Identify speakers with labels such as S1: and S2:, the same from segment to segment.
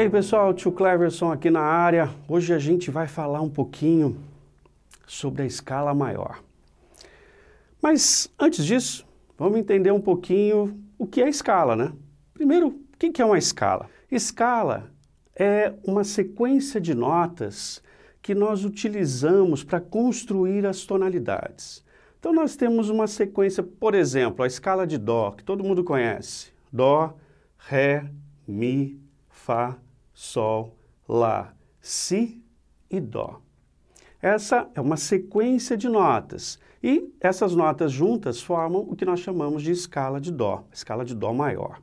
S1: E aí pessoal, tio Cleverson aqui na área. Hoje a gente vai falar um pouquinho sobre a escala maior. Mas antes disso, vamos entender um pouquinho o que é escala, né? Primeiro, o que é uma escala? Escala é uma sequência de notas que nós utilizamos para construir as tonalidades. Então nós temos uma sequência, por exemplo, a escala de Dó, que todo mundo conhece. Dó, Ré, Mi, Fá, Sol, Lá, Si e Dó. Essa é uma sequência de notas e essas notas juntas formam o que nós chamamos de escala de Dó, escala de Dó maior.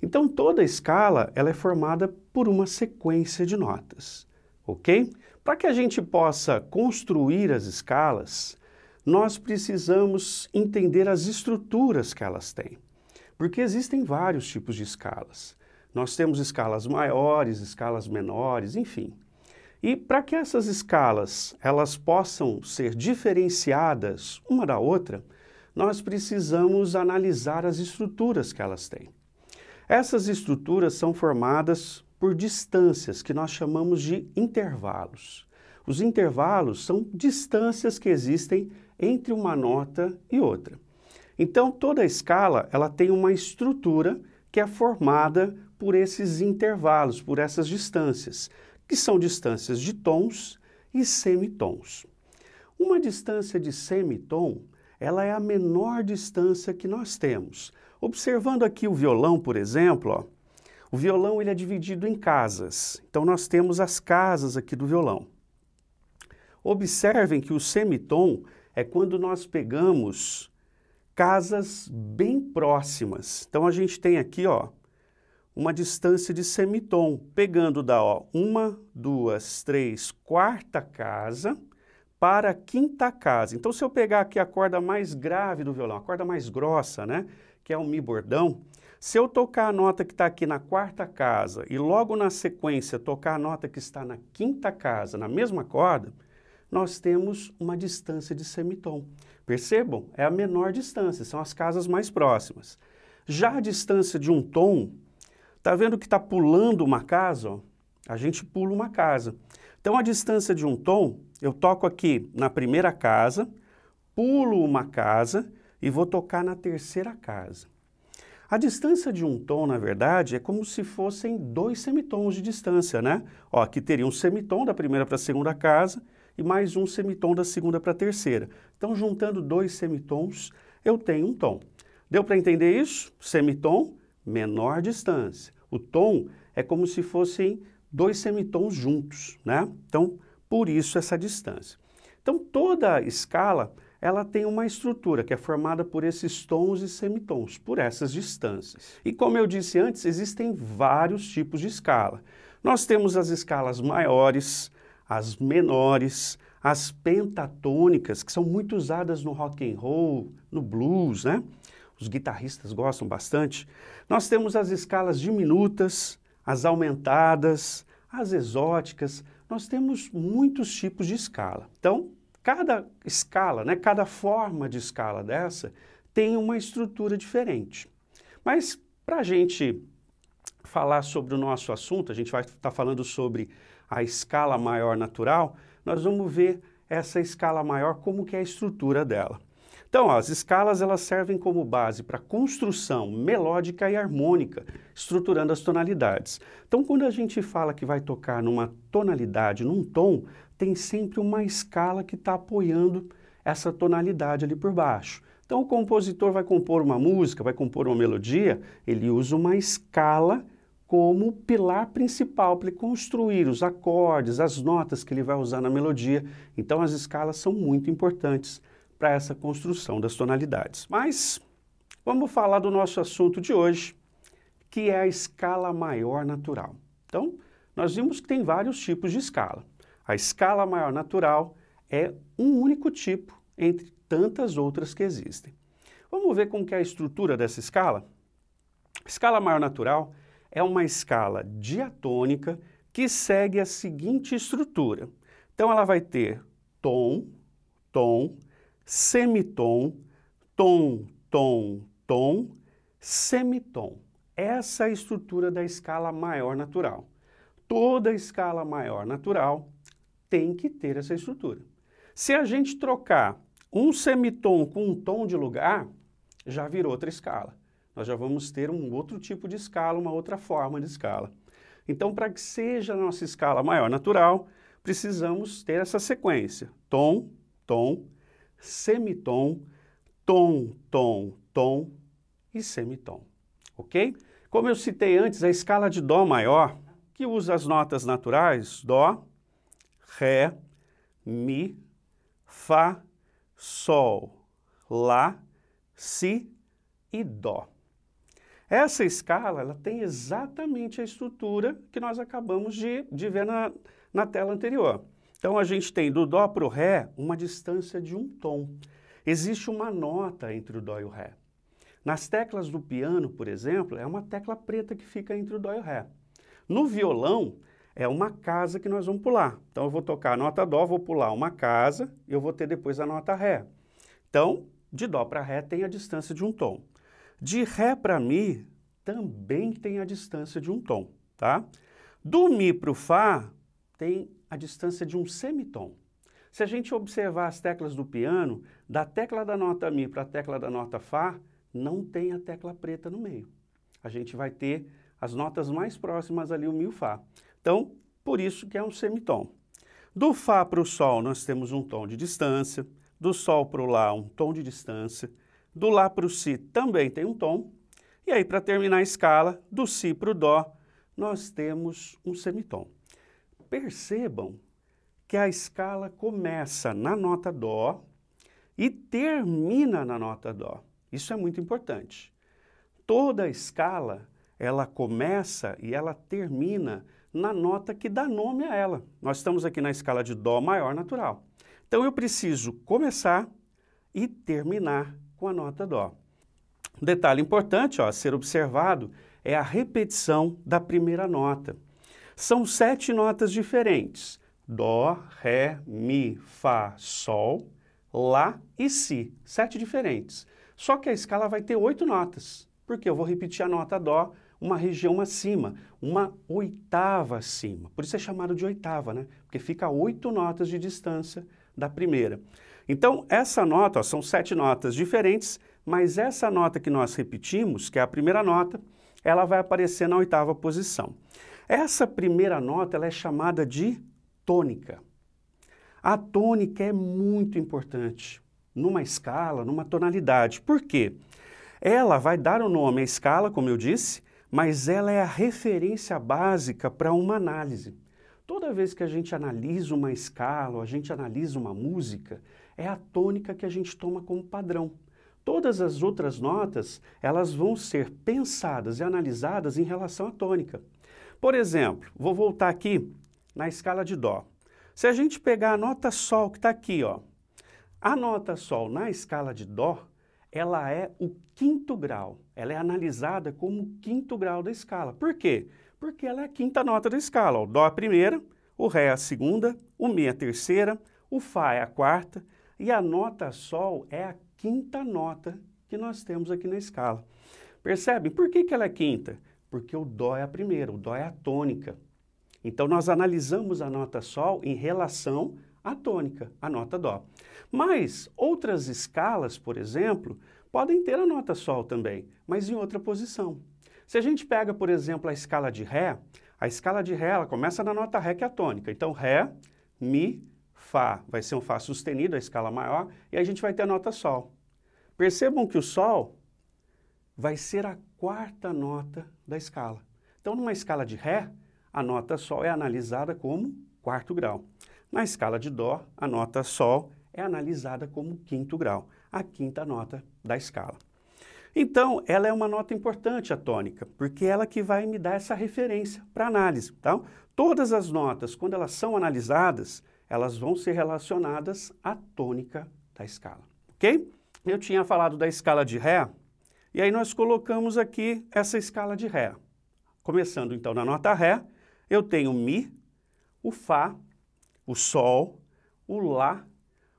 S1: Então toda escala ela é formada por uma sequência de notas, ok? Para que a gente possa construir as escalas, nós precisamos entender as estruturas que elas têm, porque existem vários tipos de escalas. Nós temos escalas maiores, escalas menores, enfim. E para que essas escalas elas possam ser diferenciadas uma da outra, nós precisamos analisar as estruturas que elas têm. Essas estruturas são formadas por distâncias que nós chamamos de intervalos. Os intervalos são distâncias que existem entre uma nota e outra. Então toda escala ela tem uma estrutura que é formada por esses intervalos, por essas distâncias, que são distâncias de tons e semitons. Uma distância de semitom, ela é a menor distância que nós temos. Observando aqui o violão, por exemplo, ó, o violão ele é dividido em casas. Então nós temos as casas aqui do violão. Observem que o semitom é quando nós pegamos casas bem próximas. Então a gente tem aqui, ó, uma distância de semitom, pegando da ó, uma, duas, três, quarta casa para a quinta casa. Então, se eu pegar aqui a corda mais grave do violão, a corda mais grossa, né, que é o mi bordão, se eu tocar a nota que está aqui na quarta casa e logo na sequência tocar a nota que está na quinta casa, na mesma corda, nós temos uma distância de semitom. Percebam? É a menor distância, são as casas mais próximas. Já a distância de um tom Está vendo que está pulando uma casa? Ó? A gente pula uma casa. Então, a distância de um tom, eu toco aqui na primeira casa, pulo uma casa e vou tocar na terceira casa. A distância de um tom, na verdade, é como se fossem dois semitons de distância, né? Ó, aqui teria um semitom da primeira para a segunda casa e mais um semitom da segunda para a terceira. Então, juntando dois semitons, eu tenho um tom. Deu para entender isso? Semitom, menor distância. O tom é como se fossem dois semitons juntos, né? Então, por isso essa distância. Então, toda escala ela tem uma estrutura que é formada por esses tons e semitons, por essas distâncias. E como eu disse antes, existem vários tipos de escala. Nós temos as escalas maiores, as menores, as pentatônicas, que são muito usadas no rock and roll, no blues, né? os guitarristas gostam bastante. Nós temos as escalas diminutas, as aumentadas, as exóticas. Nós temos muitos tipos de escala. Então, cada escala, né, cada forma de escala dessa tem uma estrutura diferente. Mas para a gente falar sobre o nosso assunto, a gente vai estar tá falando sobre a escala maior natural, nós vamos ver essa escala maior, como que é a estrutura dela. Então, ó, as escalas elas servem como base para construção melódica e harmônica, estruturando as tonalidades. Então, quando a gente fala que vai tocar numa tonalidade, num tom, tem sempre uma escala que está apoiando essa tonalidade ali por baixo. Então, o compositor vai compor uma música, vai compor uma melodia, ele usa uma escala como pilar principal para ele construir os acordes, as notas que ele vai usar na melodia. Então, as escalas são muito importantes para essa construção das tonalidades. Mas vamos falar do nosso assunto de hoje, que é a escala maior natural. Então, nós vimos que tem vários tipos de escala. A escala maior natural é um único tipo entre tantas outras que existem. Vamos ver como que é a estrutura dessa escala? A escala maior natural é uma escala diatônica que segue a seguinte estrutura. Então ela vai ter tom, tom, semitom, tom, tom, tom, semitom. Essa é a estrutura da escala maior natural. Toda escala maior natural tem que ter essa estrutura. Se a gente trocar um semitom com um tom de lugar, já virou outra escala. Nós já vamos ter um outro tipo de escala, uma outra forma de escala. Então, para que seja a nossa escala maior natural, precisamos ter essa sequência: tom, tom, semitom, tom, tom, tom e semitom, ok? Como eu citei antes, a escala de Dó maior, que usa as notas naturais, Dó, Ré, Mi, Fá, Sol, Lá, Si e Dó. Essa escala ela tem exatamente a estrutura que nós acabamos de, de ver na, na tela anterior. Então a gente tem do Dó para o Ré uma distância de um tom. Existe uma nota entre o Dó e o Ré. Nas teclas do piano, por exemplo, é uma tecla preta que fica entre o Dó e o Ré. No violão, é uma casa que nós vamos pular. Então eu vou tocar a nota Dó, vou pular uma casa e eu vou ter depois a nota Ré. Então, de Dó para Ré tem a distância de um tom. De Ré para Mi também tem a distância de um tom, tá? Do Mi para o Fá tem a distância de um semitom. Se a gente observar as teclas do piano, da tecla da nota Mi para a tecla da nota Fá, não tem a tecla preta no meio. A gente vai ter as notas mais próximas ali, o Mi e o Fá. Então, por isso que é um semitom. Do Fá para o Sol, nós temos um tom de distância. Do Sol para o Lá, um tom de distância. Do Lá para o Si também tem um tom. E aí, para terminar a escala, do Si para o Dó, nós temos um semitom percebam que a escala começa na nota Dó e termina na nota Dó. Isso é muito importante. Toda a escala, ela começa e ela termina na nota que dá nome a ela. Nós estamos aqui na escala de Dó maior natural. Então eu preciso começar e terminar com a nota Dó. Um detalhe importante ó, a ser observado é a repetição da primeira nota. São sete notas diferentes: Dó, Ré, Mi, Fá, Sol, Lá e Si. Sete diferentes. Só que a escala vai ter oito notas, porque eu vou repetir a nota Dó uma região acima, uma oitava acima. Por isso é chamado de oitava, né? Porque fica a oito notas de distância da primeira. Então, essa nota, ó, são sete notas diferentes, mas essa nota que nós repetimos, que é a primeira nota, ela vai aparecer na oitava posição. Essa primeira nota ela é chamada de tônica. A tônica é muito importante numa escala, numa tonalidade. Por quê? Ela vai dar o nome à escala, como eu disse, mas ela é a referência básica para uma análise. Toda vez que a gente analisa uma escala, ou a gente analisa uma música, é a tônica que a gente toma como padrão. Todas as outras notas, elas vão ser pensadas e analisadas em relação à tônica. Por exemplo, vou voltar aqui na escala de Dó. Se a gente pegar a nota Sol que está aqui, ó, a nota Sol na escala de Dó, ela é o quinto grau. Ela é analisada como o quinto grau da escala. Por quê? Porque ela é a quinta nota da escala. O Dó é a primeira, o Ré é a segunda, o Mi é a terceira, o Fá é a quarta e a nota Sol é a quinta nota que nós temos aqui na escala. Percebem? Por que, que ela é quinta? porque o dó é a primeira, o dó é a tônica. Então nós analisamos a nota sol em relação à tônica, a nota dó. Mas outras escalas, por exemplo, podem ter a nota sol também, mas em outra posição. Se a gente pega, por exemplo, a escala de ré, a escala de ré ela começa na nota ré que é a tônica. Então ré, mi, fá, vai ser um fá sustenido, a escala maior, e a gente vai ter a nota sol. Percebam que o sol vai ser a quarta nota da escala. Então, numa escala de Ré, a nota Sol é analisada como quarto grau. Na escala de Dó, a nota Sol é analisada como quinto grau, a quinta nota da escala. Então, ela é uma nota importante, a tônica, porque é ela que vai me dar essa referência para análise. Então, todas as notas, quando elas são analisadas, elas vão ser relacionadas à tônica da escala, ok? Eu tinha falado da escala de Ré, e aí nós colocamos aqui essa escala de Ré. Começando então na nota Ré, eu tenho Mi, o Fá, o Sol, o Lá,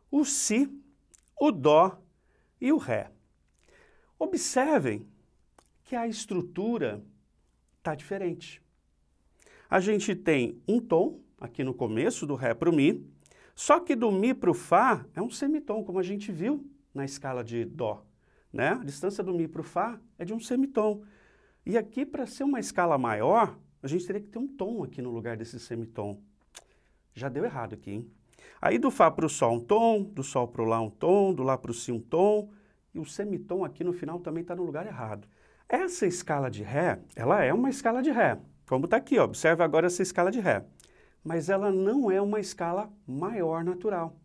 S1: o Si, o Dó e o Ré. Observem que a estrutura está diferente. A gente tem um tom aqui no começo do Ré para o Mi, só que do Mi para o Fá é um semitom, como a gente viu na escala de Dó né? A distância do Mi para o Fá é de um semitom. E aqui, para ser uma escala maior, a gente teria que ter um tom aqui no lugar desse semitom. Já deu errado aqui, hein? Aí do Fá para o Sol um tom, do Sol para o Lá um tom, do Lá para o Si um tom, e o semitom aqui no final também está no lugar errado. Essa escala de Ré, ela é uma escala de Ré, como está aqui, ó, observe agora essa escala de Ré. Mas ela não é uma escala maior natural.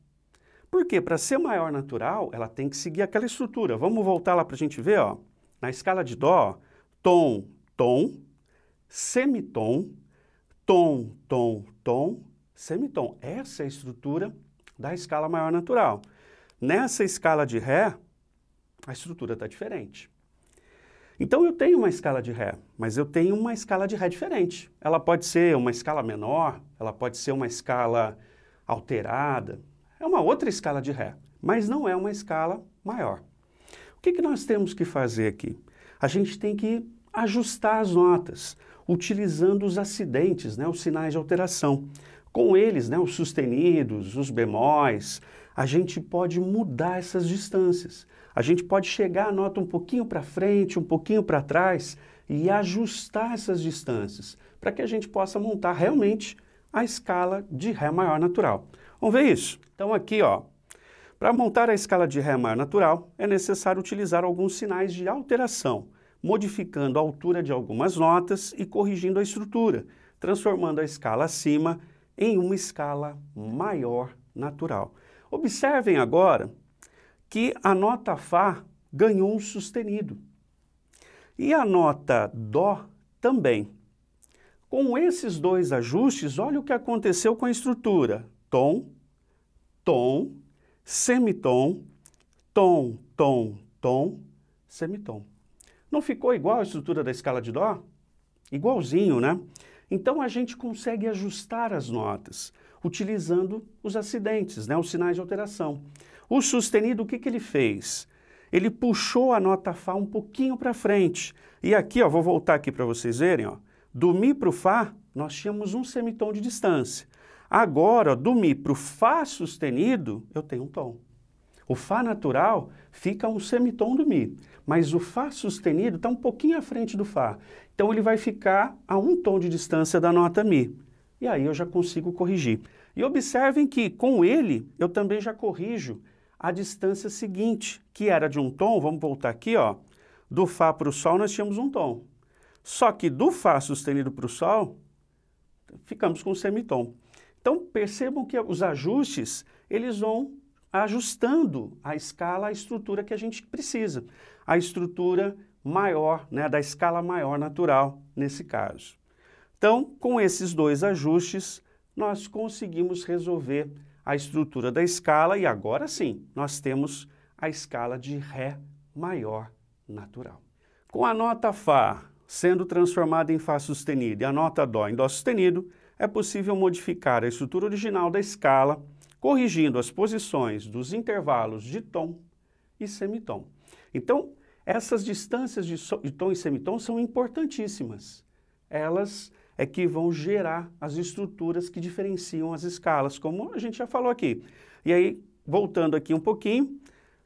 S1: Porque para ser maior natural, ela tem que seguir aquela estrutura. Vamos voltar lá para a gente ver, ó. Na escala de Dó, tom, tom, semitom, tom, tom, tom, semitom. Essa é a estrutura da escala maior natural. Nessa escala de Ré, a estrutura está diferente. Então eu tenho uma escala de Ré, mas eu tenho uma escala de Ré diferente. Ela pode ser uma escala menor, ela pode ser uma escala alterada, é uma outra escala de Ré, mas não é uma escala maior. O que, que nós temos que fazer aqui? A gente tem que ajustar as notas, utilizando os acidentes, né, os sinais de alteração. Com eles, né, os sustenidos, os bemóis, a gente pode mudar essas distâncias. A gente pode chegar a nota um pouquinho para frente, um pouquinho para trás e ajustar essas distâncias para que a gente possa montar realmente a escala de Ré maior natural. Vamos ver isso? Então aqui, ó, para montar a escala de Ré maior natural, é necessário utilizar alguns sinais de alteração, modificando a altura de algumas notas e corrigindo a estrutura, transformando a escala acima em uma escala maior natural. Observem agora que a nota Fá ganhou um sustenido e a nota Dó também. Com esses dois ajustes, olha o que aconteceu com a estrutura tom, tom, semitom, tom, tom, tom, semitom. Não ficou igual a estrutura da escala de dó? Igualzinho, né? Então a gente consegue ajustar as notas utilizando os acidentes, né? os sinais de alteração. O sustenido, o que, que ele fez? Ele puxou a nota Fá um pouquinho para frente. E aqui, ó, vou voltar aqui para vocês verem, ó, do Mi para o Fá, nós tínhamos um semitom de distância. Agora, do Mi para o Fá sustenido, eu tenho um tom. O Fá natural fica um semitom do Mi, mas o Fá sustenido está um pouquinho à frente do Fá. Então ele vai ficar a um tom de distância da nota Mi. E aí eu já consigo corrigir. E observem que com ele eu também já corrijo a distância seguinte, que era de um tom, vamos voltar aqui, ó, do Fá para o Sol nós tínhamos um tom. Só que do Fá sustenido para o Sol, ficamos com um semitom. Então percebam que os ajustes eles vão ajustando a escala à estrutura que a gente precisa, a estrutura maior, né, da escala maior natural nesse caso. Então, com esses dois ajustes, nós conseguimos resolver a estrutura da escala e agora sim, nós temos a escala de Ré maior natural. Com a nota Fá sendo transformada em Fá sustenido e a nota Dó em Dó sustenido, é possível modificar a estrutura original da escala, corrigindo as posições dos intervalos de tom e semitom. Então, essas distâncias de, so, de tom e semitom são importantíssimas. Elas é que vão gerar as estruturas que diferenciam as escalas, como a gente já falou aqui. E aí, voltando aqui um pouquinho,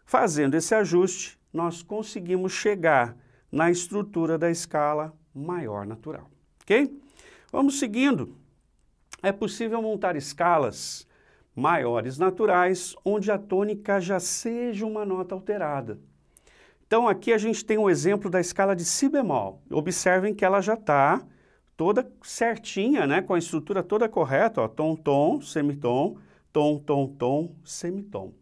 S1: fazendo esse ajuste, nós conseguimos chegar na estrutura da escala maior natural. Ok? Vamos seguindo é possível montar escalas maiores naturais onde a tônica já seja uma nota alterada. Então aqui a gente tem um exemplo da escala de si bemol. Observem que ela já está toda certinha, né, com a estrutura toda correta, ó, tom, tom, semitom, tom, tom, tom, semitom.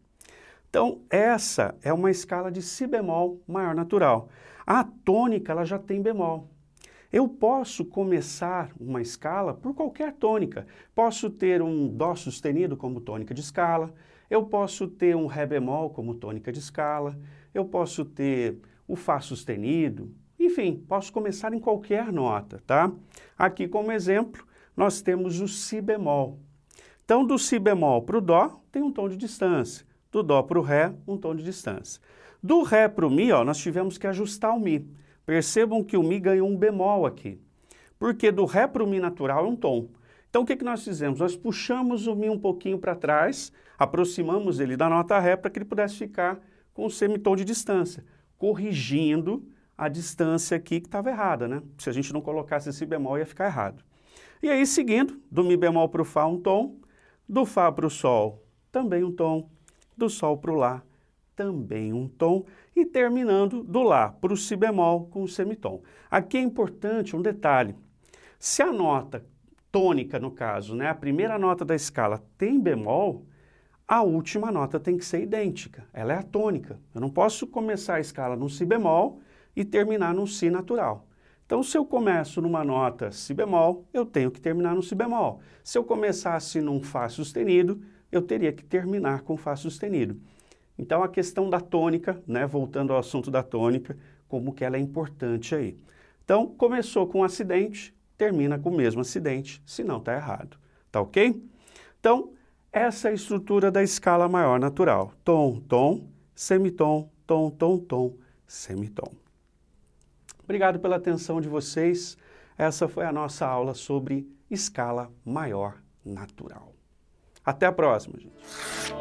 S1: Então essa é uma escala de si bemol maior natural. A tônica ela já tem bemol. Eu posso começar uma escala por qualquer tônica. Posso ter um Dó sustenido como tônica de escala, eu posso ter um Ré bemol como tônica de escala, eu posso ter o Fá sustenido, enfim, posso começar em qualquer nota, tá? Aqui como exemplo, nós temos o Si bemol. Então, do Si bemol para o Dó, tem um tom de distância. Do Dó para o Ré, um tom de distância. Do Ré para o Mi, ó, nós tivemos que ajustar o Mi. Percebam que o Mi ganhou um bemol aqui, porque do Ré para o Mi natural é um tom. Então o que, que nós fizemos? Nós puxamos o Mi um pouquinho para trás, aproximamos ele da nota Ré para que ele pudesse ficar com o semitom de distância, corrigindo a distância aqui que estava errada, né? Se a gente não colocasse esse bemol ia ficar errado. E aí seguindo, do Mi bemol para o Fá um tom, do Fá para o Sol também um tom, do Sol para o Lá também um tom, e terminando do Lá para o Si bemol com o semitom. Aqui é importante um detalhe: se a nota tônica, no caso, né, a primeira nota da escala tem bemol, a última nota tem que ser idêntica, ela é a tônica. Eu não posso começar a escala no Si bemol e terminar no Si natural. Então, se eu começo numa nota Si bemol, eu tenho que terminar no Si bemol. Se eu começasse num Fá sustenido, eu teria que terminar com Fá sustenido. Então a questão da tônica, né, voltando ao assunto da tônica, como que ela é importante aí. Então começou com um acidente, termina com o mesmo acidente, se não está errado, tá ok? Então essa é a estrutura da escala maior natural: tom, tom, semitom, tom, tom, tom, semitom. Obrigado pela atenção de vocês. Essa foi a nossa aula sobre escala maior natural. Até a próxima, gente.